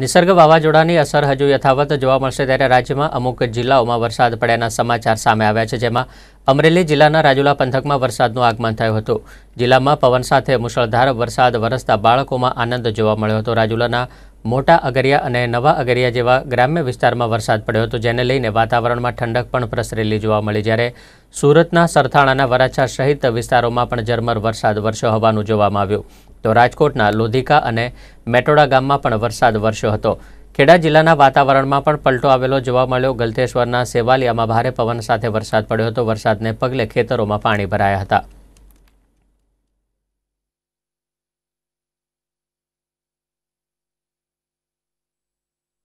નિસર્ગ વાવાઝોડાની અસર હજુ યથાવત જોવા મળશે ત્યારે રાજ્યમાં અમુક જિલ્લાઓમાં વરસાદ પડ્યાના સમાચાર સામે આવ્યા છે જેમાં અમરેલી જિલ્લાના રાજુલા પંથકમાં વરસાદનું આગમન થયું હતું જિલ્લામાં પવન સાથે મુશળધાર વરસાદ વરસતા બાળકોમાં આનંદ જોવા મળ્યો હતો રાજુલાના મોટા અગરિયા અને નવા અગરિયા જેવા ગ્રામ્ય વિસ્તારમાં વરસાદ પડ્યો હતો જેને લઈને વાતાવરણમાં ઠંડક પણ પ્રસરેલી જોવા મળી જ્યારે સુરતના સરથાણાના વરાછા સહિત વિસ્તારોમાં પણ ઝરમર વરસાદ વરસ્યો હોવાનું જોવામાં આવ્યું તો રાજકોટના લોધિકા અને મેટોડા ગામમાં પણ વરસાદ વરસ્યો હતો ખેડા જિલ્લાના વાતાવરણમાં પણ પલટો આવેલો જોવા મળ્યો ગલતેશ્વરના સેવાલિયામાં ભારે પવન સાથે વરસાદ પડ્યો હતો વરસાદને પગલે ખેતરોમાં પાણી ભરાયા હતા